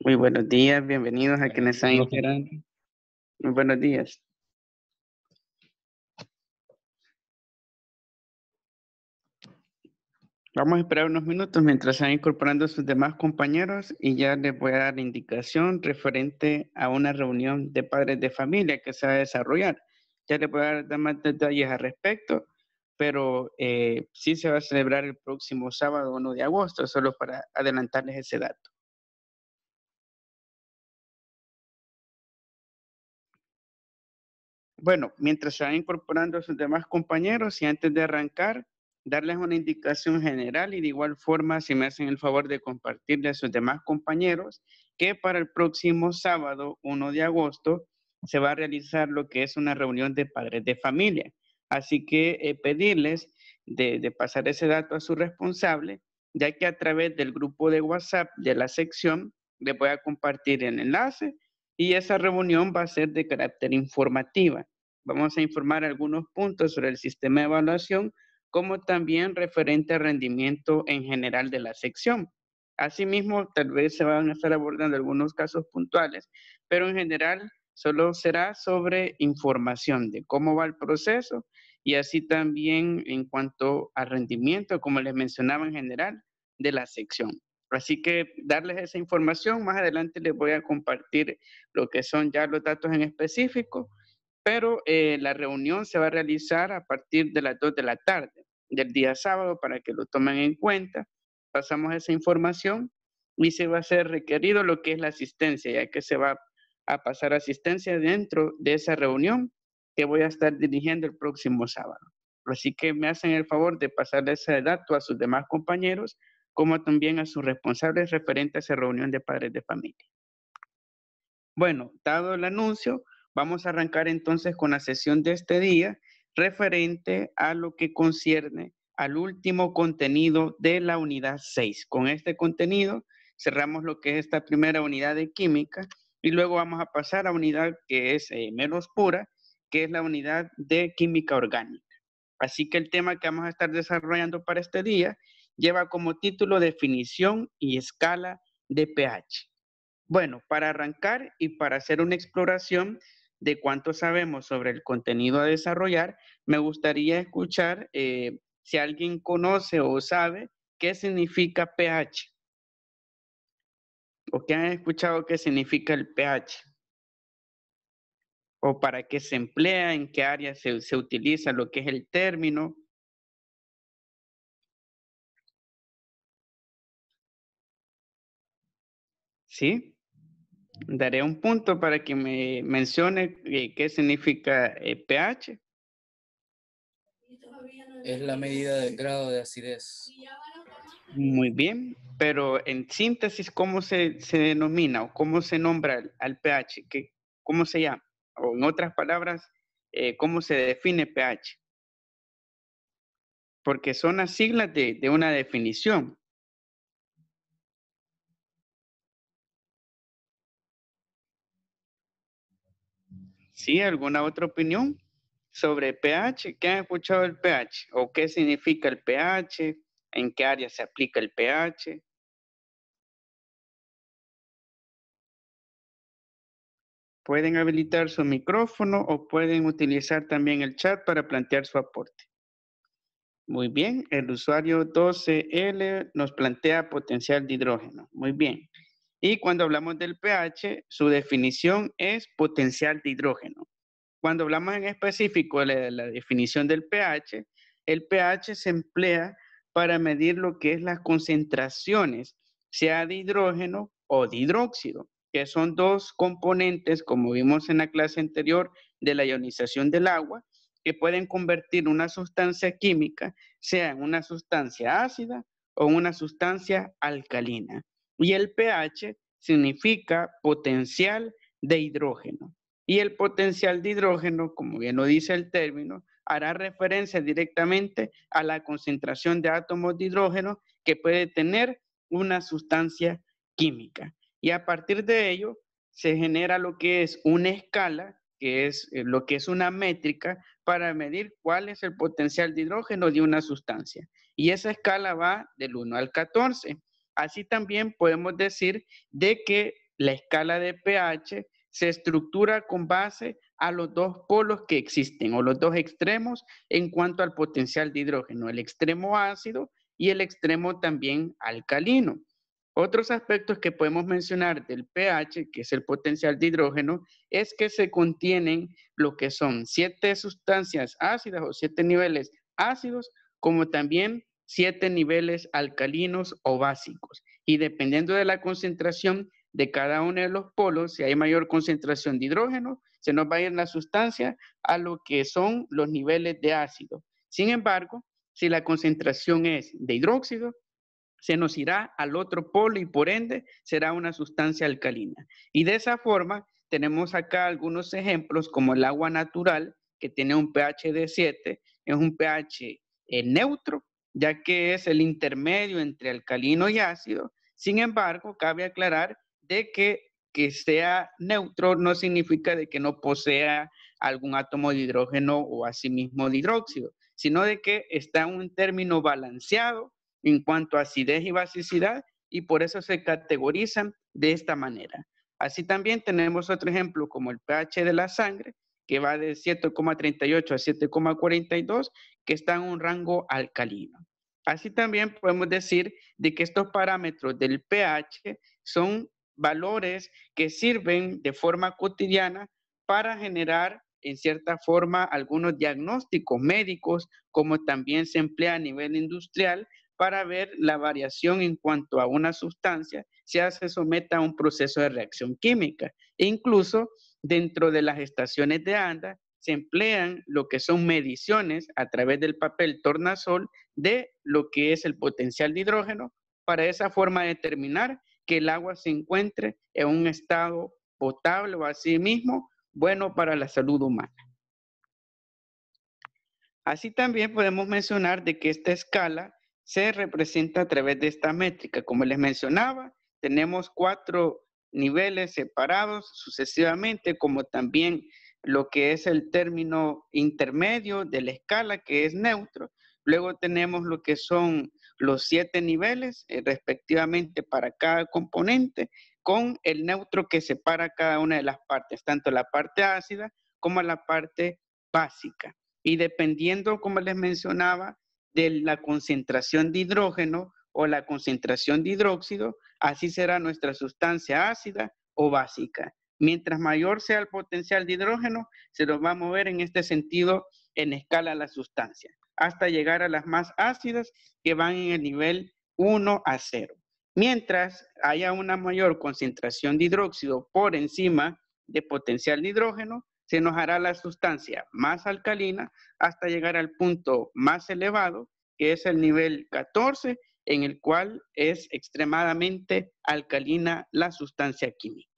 Muy buenos días, bienvenidos a quienes están Muy buenos días. Vamos a esperar unos minutos mientras se incorporando sus demás compañeros y ya les voy a dar indicación referente a una reunión de padres de familia que se va a desarrollar. Ya les voy a dar más detalles al respecto, pero eh, sí se va a celebrar el próximo sábado 1 de agosto, solo para adelantarles ese dato. Bueno, mientras se van incorporando a sus demás compañeros y antes de arrancar, darles una indicación general y de igual forma, si me hacen el favor de compartirle a sus demás compañeros, que para el próximo sábado, 1 de agosto, se va a realizar lo que es una reunión de padres de familia. Así que eh, pedirles de, pasar ese dato a su responsable, ya que a través del grupo de WhatsApp de la sección les voy a compartir el enlace y esa reunión va a ser de carácter informativa. Vamos a informar algunos puntos sobre el sistema de evaluación, como también referente al rendimiento en general de la sección. Asimismo, tal vez se van a estar abordando algunos casos puntuales, pero en general solo será sobre información de cómo va el proceso y así también en cuanto al rendimiento, como les mencionaba en general, de la sección. Así que darles esa información, más adelante les voy a compartir lo que son ya los datos en específico, pero eh, la reunión se va a realizar a partir de las 2 de la tarde del día sábado para que lo tomen en cuenta. Pasamos esa información y se va a ser requerido lo que es la asistencia, ya que se va a pasar asistencia dentro de esa reunión que voy a estar dirigiendo el próximo sábado. Así que me hacen el favor de pasarle ese dato a sus demás compañeros como también a sus responsables referentes a reunión de padres de familia. Bueno, dado el anuncio, vamos a arrancar entonces con la sesión de este día referente a lo que concierne al último contenido de la unidad 6. Con este contenido cerramos lo que es esta primera unidad de química y luego vamos a pasar a unidad que es eh, menos pura, que es la unidad de química orgánica. Así que el tema que vamos a estar desarrollando para este día lleva como título definición y escala de pH. Bueno, para arrancar y para hacer una exploración de cuánto sabemos sobre el contenido a desarrollar, me gustaría escuchar eh, si alguien conoce o sabe qué significa pH o que han escuchado qué significa el pH o para qué se emplea, en qué área se, se utiliza lo que es el término. ¿sí? Daré un punto para que me mencione qué significa eh, pH. Es la medida del grado de acidez. Muy bien, pero en síntesis, ¿cómo se, denomina o cómo se nombra al, pH? ¿Cómo se llama? O en otras palabras, eh, ¿cómo se define pH? Porque son las siglas de una definición. Sí, ¿alguna otra opinión sobre pH? ¿Qué han escuchado del pH? ¿O qué significa el pH? ¿En qué área se aplica el pH? Pueden habilitar su micrófono o pueden utilizar también el chat para plantear su aporte. Muy bien, el usuario 12L nos plantea potencial de hidrógeno. Muy bien. Y cuando hablamos del pH, su definición es potencial de hidrógeno. Cuando hablamos en específico de la, definición del pH, el pH se emplea para medir lo que es las concentraciones, sea de hidrógeno o de hidróxido, que son dos componentes, como vimos en la clase anterior, de la ionización del agua, que pueden convertir una sustancia química, sea en una sustancia ácida o una sustancia alcalina. Y el pH significa potencial de hidrógeno. Y el potencial de hidrógeno, como bien lo dice el término, hará referencia directamente a la concentración de átomos de hidrógeno que puede tener una sustancia química. Y a partir de ello se genera lo que es una escala, que es eh, lo que es una métrica, para medir cuál es el potencial de hidrógeno de una sustancia. Y esa escala va del 1 al 14. Así también podemos decir de que la escala de pH se estructura con base a los dos polos que existen o los dos extremos en cuanto al potencial de hidrógeno, el extremo ácido y el extremo también alcalino. Otros aspectos que podemos mencionar del pH, que es el potencial de hidrógeno, es que se contienen lo que son siete sustancias ácidas o siete niveles ácidos, como también siete niveles alcalinos o básicos. Y dependiendo de la concentración de cada uno de los polos, si hay mayor concentración de hidrógeno, se nos va a ir la sustancia a lo que son los niveles de ácido. Sin embargo, si la concentración es de hidróxido, se nos irá al otro polo y por ende será una sustancia alcalina. Y de esa forma tenemos acá algunos ejemplos como el agua natural que tiene un pH de 7, es un pH eh, neutro ya que es el intermedio entre alcalino y ácido. Sin embargo, cabe aclarar de que que sea neutro no significa de que no posea algún átomo de hidrógeno o asimismo de hidróxido, sino de que está un término balanceado en cuanto a acidez y basicidad y por eso se categorizan de esta manera. Así también tenemos otro ejemplo como el pH de la sangre, que va de 7,38 a 7,42, que está en un rango alcalino. Así también podemos decir de que estos parámetros del pH son valores que sirven de forma cotidiana para generar en cierta forma algunos diagnósticos médicos, como también se emplea a nivel industrial para ver la variación en cuanto a una sustancia, se se someta a un proceso de reacción química. E incluso dentro de las estaciones de anda emplean lo que son mediciones a través del papel tornasol de lo que es el potencial de hidrógeno para esa forma de determinar que el agua se encuentre en un estado potable o así mismo bueno para la salud humana. Así también podemos mencionar de que esta escala se representa a través de esta métrica. Como les mencionaba, tenemos cuatro niveles separados sucesivamente, como también lo que es el término intermedio de la escala, que es neutro. Luego tenemos lo que son los siete niveles, eh, respectivamente, para cada componente, con el neutro que separa cada una de las partes, tanto la parte ácida como la parte básica. Y dependiendo, como les mencionaba, de la concentración de hidrógeno o la concentración de hidróxido, así será nuestra sustancia ácida o básica. Mientras mayor sea el potencial de hidrógeno, se nos va a mover en este sentido en escala la sustancia, hasta llegar a las más ácidas que van en el nivel 1 a 0. Mientras haya una mayor concentración de hidróxido por encima de potencial de hidrógeno, se nos hará la sustancia más alcalina hasta llegar al punto más elevado, que es el nivel 14, en el cual es extremadamente alcalina la sustancia química.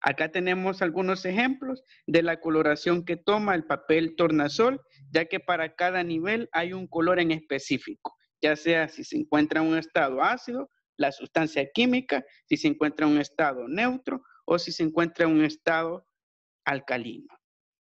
Acá tenemos algunos ejemplos de la coloración que toma el papel tornasol, ya que para cada nivel hay un color en específico, ya sea si se encuentra un estado ácido, la sustancia química, si se encuentra un estado neutro o si se encuentra un estado alcalino.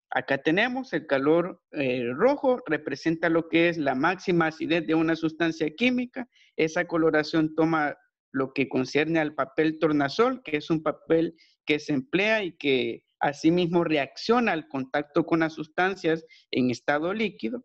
Acá tenemos el color eh, rojo, representa lo que es la máxima acidez de una sustancia química. Esa coloración toma lo que concierne al papel tornasol, que es un papel que se emplea y que asimismo reacciona al contacto con las sustancias en estado líquido.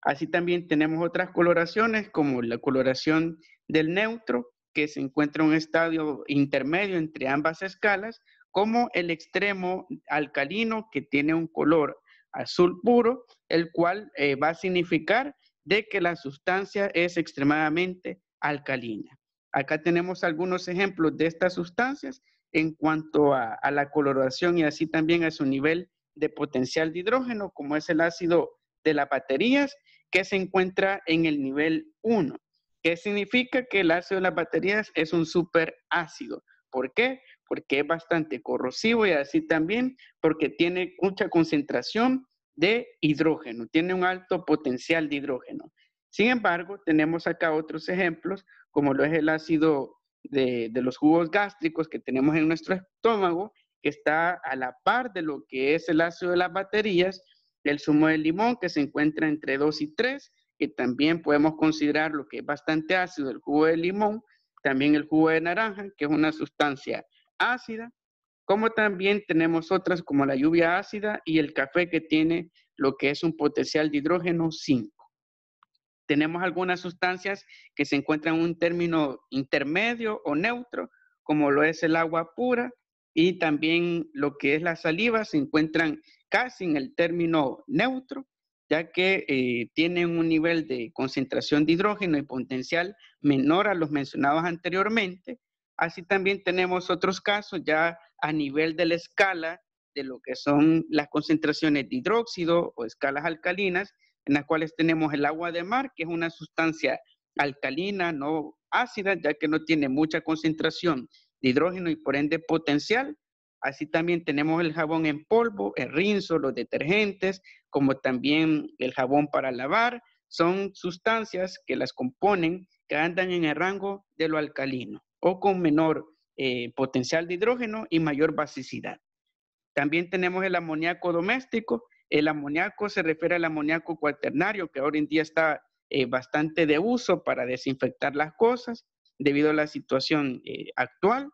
Así también tenemos otras coloraciones como la coloración del neutro, que se encuentra en un estadio intermedio entre ambas escalas, como el extremo alcalino que tiene un color azul puro, el cual eh, va a significar de que la sustancia es extremadamente alcalina. Acá tenemos algunos ejemplos de estas sustancias en cuanto a, la coloración y así también a su nivel de potencial de hidrógeno, como es el ácido de las baterías, que se encuentra en el nivel 1, ¿Qué significa que el ácido de las baterías es un superácido. ¿Por qué? Porque es bastante corrosivo y así también porque tiene mucha concentración de hidrógeno, tiene un alto potencial de hidrógeno. Sin embargo, tenemos acá otros ejemplos, como lo es el ácido de, los jugos gástricos que tenemos en nuestro estómago, que está a la par de lo que es el ácido de las baterías, el zumo de limón que se encuentra entre 2 y 3, que también podemos considerar lo que es bastante ácido, el jugo de limón, también el jugo de naranja, que es una sustancia ácida, como también tenemos otras como la lluvia ácida y el café que tiene lo que es un potencial de hidrógeno 5. Tenemos algunas sustancias que se encuentran en un término intermedio o neutro, como lo es el agua pura, y también lo que es la saliva se encuentran casi en el término neutro, ya que eh, tienen un nivel de concentración de hidrógeno y potencial menor a los mencionados anteriormente. Así también tenemos otros casos ya a nivel de la escala de lo que son las concentraciones de hidróxido o escalas alcalinas, en las cuales tenemos el agua de mar, que es una sustancia alcalina, no ácida, ya que no tiene mucha concentración de hidrógeno y por ende potencial. Así también tenemos el jabón en polvo, el rinzo, los detergentes, como también el jabón para lavar. Son sustancias que las componen, que andan en el rango de lo alcalino o con menor eh, potencial de hidrógeno y mayor basicidad. También tenemos el amoníaco doméstico, el amoníaco se refiere al amoníaco cuaternario, que ahora en día está eh, bastante de uso para desinfectar las cosas debido a la situación eh, actual.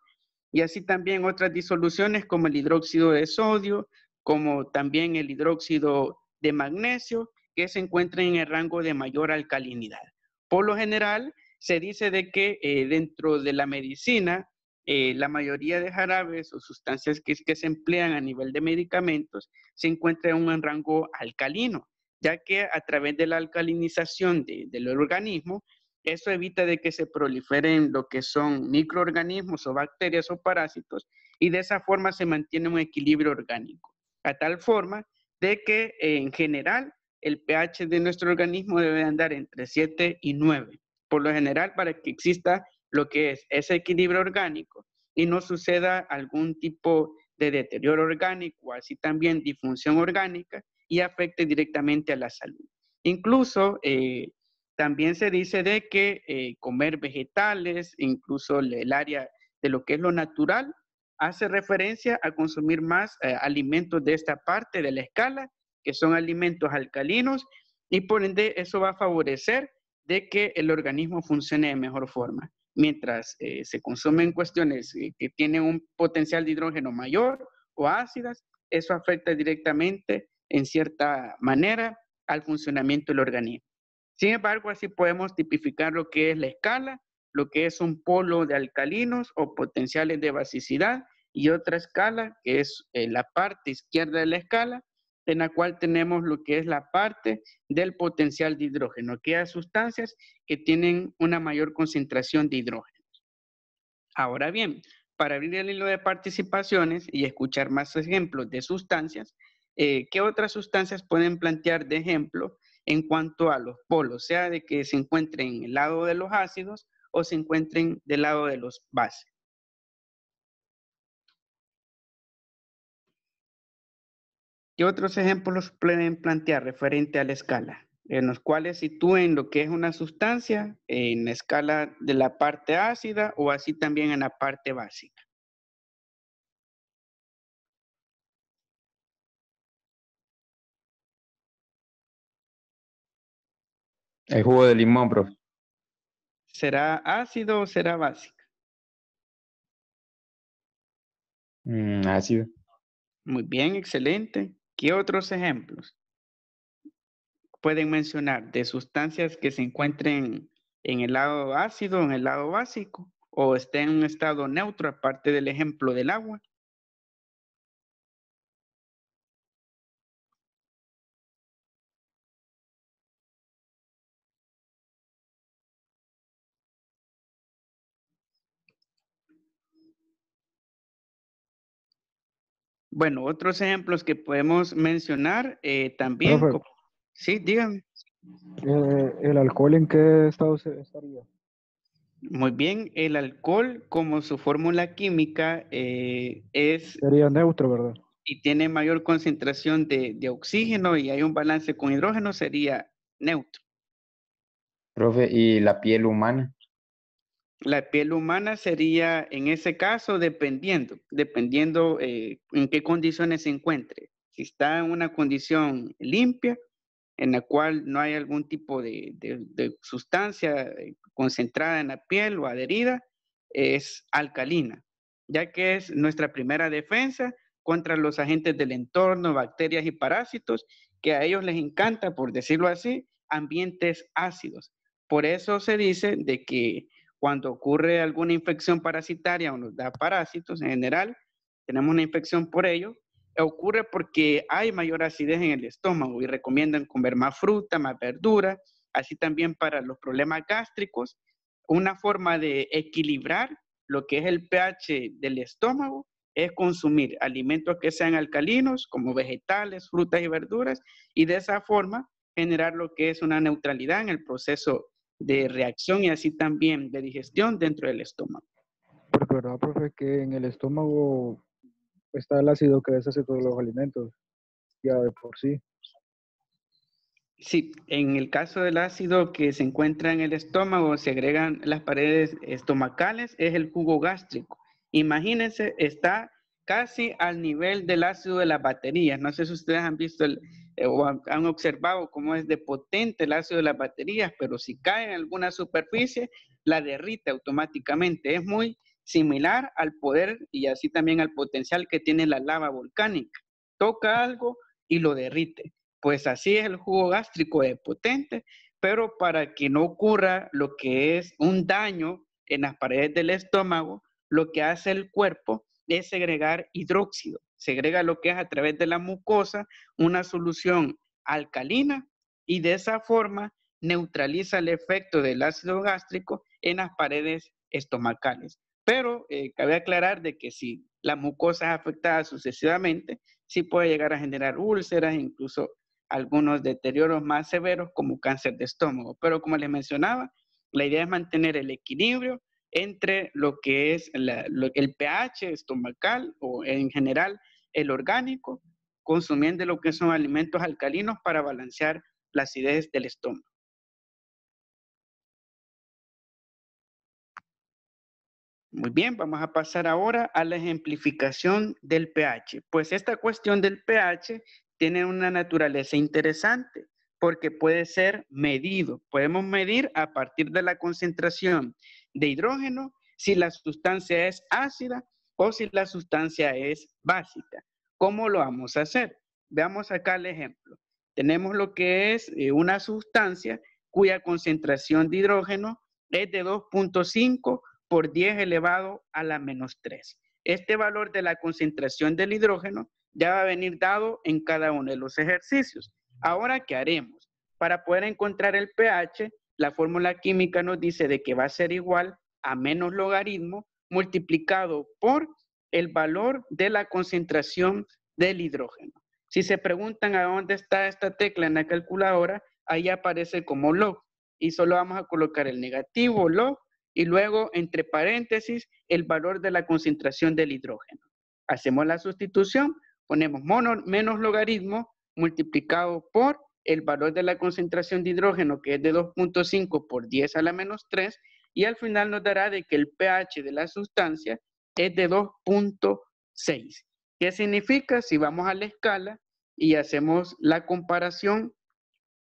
Y así también otras disoluciones como el hidróxido de sodio, como también el hidróxido de magnesio, que se encuentran en el rango de mayor alcalinidad. Por lo general, se dice de que eh, dentro de la medicina eh, la mayoría de jarabes o sustancias que, se emplean a nivel de medicamentos se encuentran en un rango alcalino, ya que a través de la alcalinización del organismo, eso evita de que se proliferen lo que son microorganismos o bacterias o parásitos y de esa forma se mantiene un equilibrio orgánico, a tal forma de que en general el pH de nuestro organismo debe andar entre 7 y 9, por lo general para que exista lo que es ese equilibrio orgánico y no suceda algún tipo de deterioro orgánico, así también disfunción orgánica y afecte directamente a la salud. Incluso eh, también se dice de que eh, comer vegetales, incluso el área de lo que es lo natural, hace referencia a consumir más eh, alimentos de esta parte de la escala, que son alimentos alcalinos, y por ende eso va a favorecer de que el organismo funcione de mejor forma mientras eh, se consumen cuestiones eh, que tienen un potencial de hidrógeno mayor o ácidas, eso afecta directamente, en cierta manera, al funcionamiento del organismo. Sin embargo, así podemos tipificar lo que es la escala, lo que es un polo de alcalinos o potenciales de basicidad y otra escala, que es eh, la parte izquierda de la escala, en la cual tenemos lo que es la parte del potencial de hidrógeno, que hay sustancias que tienen una mayor concentración de hidrógeno. Ahora bien, para abrir el hilo de participaciones y escuchar más ejemplos de sustancias, eh, ¿qué otras sustancias pueden plantear de ejemplo en cuanto a los polos, sea de que se encuentren en el lado de los ácidos o se encuentren del lado de los bases? ¿Qué otros ejemplos pueden plantear referente a la escala? En los cuales sitúen lo que es una sustancia en la escala de la parte ácida o así también en la parte básica. El jugo de limón, profe. ¿Será ácido o será básica? Mm, ácido. Muy bien, excelente. ¿Qué otros ejemplos pueden mencionar de sustancias que se encuentren en el lado ácido, en el lado básico, o estén en un estado neutro, aparte del ejemplo del agua? Bueno, otros ejemplos que podemos mencionar eh, también. sí, díganme. Eh, ¿El alcohol en qué estado estaría? Muy bien, el alcohol como su fórmula química eh, es... Sería neutro, ¿verdad? Y tiene mayor concentración de, de, oxígeno y hay un balance con hidrógeno, sería neutro. Profe, ¿y la piel humana? La piel humana sería, en ese caso, dependiendo, dependiendo eh, en qué condiciones se encuentre. Si está en una condición limpia, en la cual no hay algún tipo de sustancia eh, concentrada en la piel o adherida, es alcalina, ya que es nuestra primera defensa contra los agentes del entorno, bacterias y parásitos, que a ellos les encanta, por decirlo así, ambientes ácidos. Por eso se dice de que cuando ocurre alguna infección parasitaria o nos da parásitos en general, tenemos una infección por ello, ocurre porque hay mayor acidez en el estómago y recomiendan comer más fruta, más verdura, así también para los problemas gástricos, una forma de equilibrar lo que es el pH del estómago es consumir alimentos que sean alcalinos, como vegetales, frutas y verduras, y de esa forma generar lo que es una neutralidad en el proceso de reacción y así también de digestión dentro del estómago. Porque verdad, profe, que en el estómago está el ácido que deshace todos los alimentos, ya de por sí. Sí, en el caso del ácido que se encuentra en el estómago, se agregan las paredes estomacales, es el jugo gástrico. Imagínense, está casi al nivel del ácido de las baterías. No sé si ustedes han visto el, eh, o han observado cómo es de potente el ácido de las baterías, pero si cae en alguna superficie, la derrite automáticamente. Es muy similar al poder y así también al potencial que tiene la lava volcánica. Toca algo y lo derrite. Pues así es el jugo gástrico de potente, pero para que no ocurra lo que es un daño en las paredes del estómago, lo que hace el cuerpo es segregar hidróxido. Segrega lo que es a través de la mucosa una solución alcalina y de esa forma neutraliza el efecto del ácido gástrico en las paredes estomacales. Pero eh, cabe aclarar de que si la mucosa es afectada sucesivamente, sí puede llegar a generar úlceras, incluso algunos deterioros más severos como cáncer de estómago. Pero como les mencionaba, la idea es mantener el equilibrio entre lo que es el pH estomacal o en general el orgánico, consumiendo lo que son alimentos alcalinos para balancear la acidez del estómago. Muy bien, vamos a pasar ahora a la ejemplificación del pH. Pues esta cuestión del pH tiene una naturaleza interesante porque puede ser medido. Podemos medir a partir de la concentración de hidrógeno, si la sustancia es ácida o si la sustancia es básica. ¿Cómo lo vamos a hacer? Veamos acá el ejemplo. Tenemos lo que es eh, una sustancia cuya concentración de hidrógeno es de 2.5 por 10 elevado a la menos 3. Este valor de la concentración del hidrógeno ya va a venir dado en cada uno de los ejercicios. Ahora, ¿qué haremos? Para poder encontrar el pH, la fórmula química nos dice de que va a ser igual a menos logaritmo multiplicado por el valor de la concentración del hidrógeno. Si se preguntan a dónde está esta tecla en la calculadora, ahí aparece como log y solo vamos a colocar el negativo log y luego entre paréntesis el valor de la concentración del hidrógeno. Hacemos la sustitución, ponemos menos logaritmo multiplicado por el valor de la concentración de hidrógeno, que es de 2.5 por 10 a la menos 3, y al final nos dará de que el pH de la sustancia es de 2.6. ¿Qué significa? Si vamos a la escala y hacemos la comparación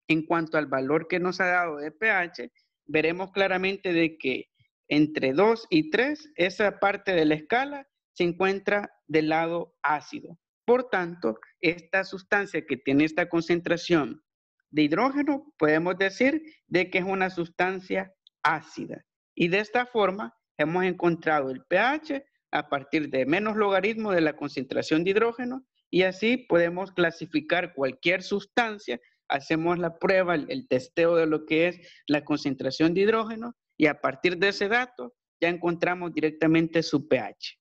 en cuanto al valor que nos ha dado de pH, veremos claramente de que entre 2 y 3, esa parte de la escala se encuentra del lado ácido. Por tanto, esta sustancia que tiene esta concentración de hidrógeno, podemos decir de que es una sustancia ácida. Y de esta forma hemos encontrado el pH a partir de menos logaritmo de la concentración de hidrógeno y así podemos clasificar cualquier sustancia. Hacemos la prueba, el testeo de lo que es la concentración de hidrógeno y a partir de ese dato ya encontramos directamente su pH.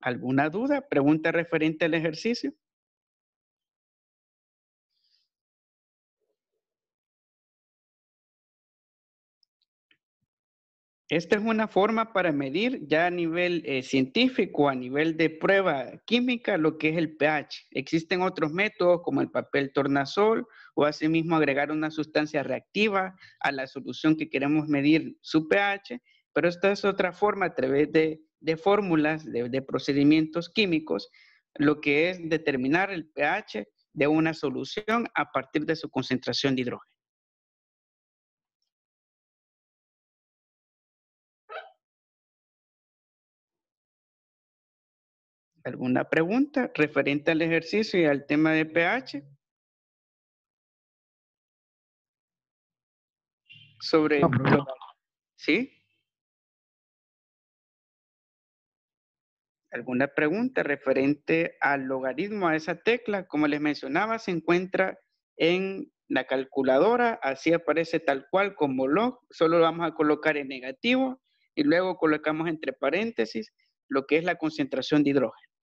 ¿Alguna duda? ¿Pregunta referente al ejercicio? Esta es una forma para medir ya a nivel eh, científico, a nivel de prueba química, lo que es el pH. Existen otros métodos como el papel tornasol o asimismo agregar una sustancia reactiva a la solución que queremos medir su pH, pero esta es otra forma a través de, fórmulas, de procedimientos químicos, lo que es determinar el pH de una solución a partir de su concentración de hidrógeno. alguna pregunta referente al ejercicio y al tema de pH. Sobre... ¿Sí? alguna pregunta referente al logaritmo a esa tecla, como les mencionaba, se encuentra en la calculadora, así aparece tal cual como log, solo lo vamos a colocar en negativo y luego colocamos entre paréntesis lo que es la concentración de hidrógeno.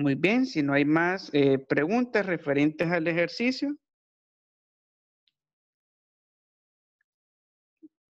Muy bien, si no hay más eh, preguntas referentes al ejercicio,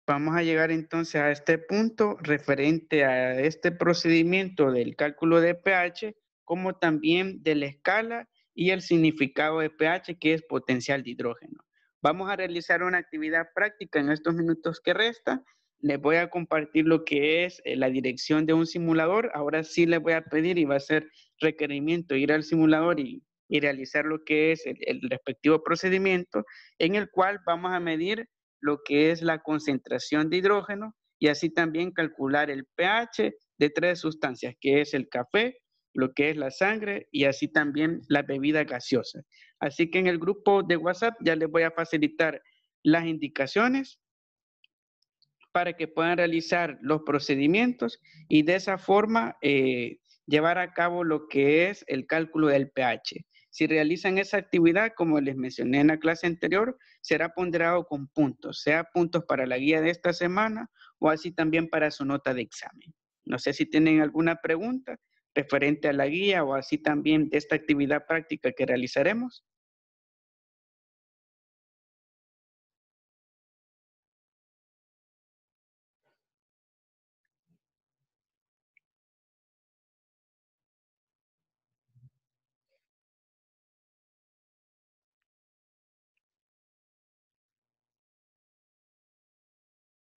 vamos a llegar entonces a este punto referente a este procedimiento del cálculo de pH, como también de la escala y el significado de pH, que es potencial de hidrógeno. Vamos a realizar una actividad práctica en estos minutos que resta. Les voy a compartir lo que es eh, la dirección de un simulador. Ahora sí les voy a pedir y va a ser requerimiento ir al simulador y, realizar lo que es el, respectivo procedimiento, en el cual vamos a medir lo que es la concentración de hidrógeno y así también calcular el pH de tres sustancias, que es el café, lo que es la sangre y así también la bebida gaseosa. Así que en el grupo de WhatsApp ya les voy a facilitar las indicaciones para que puedan realizar los procedimientos y de esa forma eh, llevar a cabo lo que es el cálculo del pH. Si realizan esa actividad, como les mencioné en la clase anterior, será ponderado con puntos, sea puntos para la guía de esta semana o así también para su nota de examen. No sé si tienen alguna pregunta referente a la guía o así también de esta actividad práctica que realizaremos.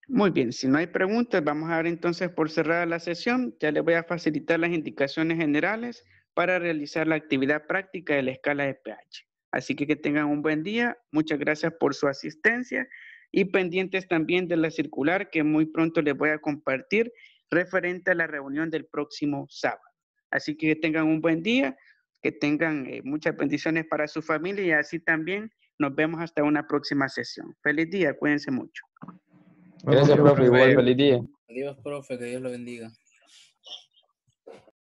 Muy bien, si no hay preguntas, vamos a dar entonces por cerrada la sesión. Ya les voy a facilitar las indicaciones generales para realizar la actividad práctica de la escala de pH. Así que que tengan un buen día. Muchas gracias por su asistencia y pendientes también de la circular que muy pronto les voy a compartir referente a la reunión del próximo sábado. Así que, que tengan un buen día, que tengan eh, muchas bendiciones para su familia y así también nos vemos hasta una próxima sesión. Feliz día, cuídense mucho. Gracias, profe. Igual, feliz día. Adiós, profe. Que Dios lo bendiga.